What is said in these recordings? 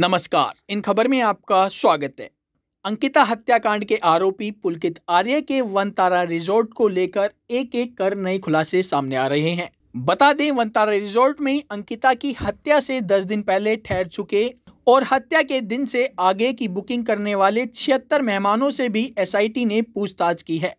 नमस्कार इन खबर में आपका स्वागत है अंकिता हत्याकांड के आरोपी पुलकित आर्य के वनतारा रिजोर्ट को लेकर एक एक कर नए खुलासे सामने आ रहे हैं बता दें वनतारा रिजोर्ट में अंकिता की हत्या से 10 दिन पहले ठहर चुके और हत्या के दिन से आगे की बुकिंग करने वाले छिहत्तर मेहमानों से भी एसआईटी ने पूछताछ की है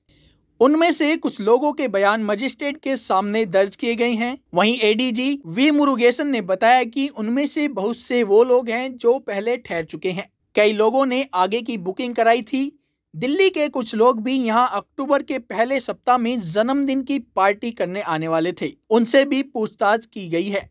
उनमें से कुछ लोगों के बयान मजिस्ट्रेट के सामने दर्ज किए गए हैं वहीं एडीजी वी मुरुगेशन ने बताया कि उनमें से बहुत से वो लोग हैं जो पहले ठहर चुके हैं कई लोगों ने आगे की बुकिंग कराई थी दिल्ली के कुछ लोग भी यहां अक्टूबर के पहले सप्ताह में जन्मदिन की पार्टी करने आने वाले थे उनसे भी पूछताछ की गई है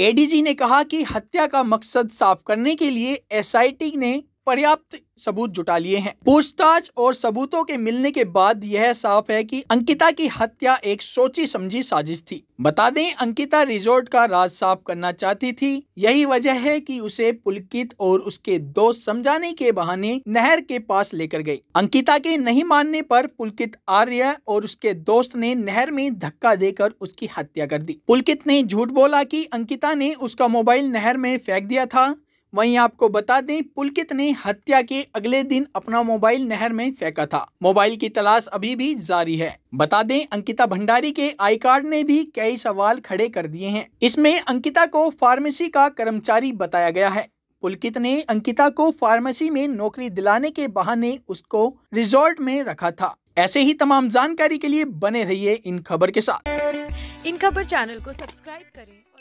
एडीजी ने कहा कि हत्या का मकसद साफ करने के लिए एसआईटी ने पर्याप्त सबूत जुटा लिए हैं पूछताछ और सबूतों के मिलने के बाद यह साफ है कि अंकिता की हत्या एक सोची समझी साजिश थी बता दें अंकिता रिजोर्ट का राज साफ करना चाहती थी यही वजह है कि उसे पुलकित और उसके दोस्त समझाने के बहाने नहर के पास लेकर गई अंकिता के नहीं मानने पर पुलकित आर्य और उसके दोस्त ने नहर में धक्का देकर उसकी हत्या कर दी पुलकित ने झूठ बोला की अंकिता ने उसका मोबाइल नहर में फेंक दिया था वहीं आपको बता दें पुलकित ने हत्या के अगले दिन अपना मोबाइल नहर में फेंका था मोबाइल की तलाश अभी भी जारी है बता दें अंकिता भंडारी के आई कार्ड ने भी कई सवाल खड़े कर दिए हैं इसमें अंकिता को फार्मेसी का कर्मचारी बताया गया है पुलकित ने अंकिता को फार्मेसी में नौकरी दिलाने के बहाने उसको रिजोर्ट में रखा था ऐसे ही तमाम जानकारी के लिए बने रहिए इन खबर के साथ इन खबर चैनल को सब्सक्राइब करें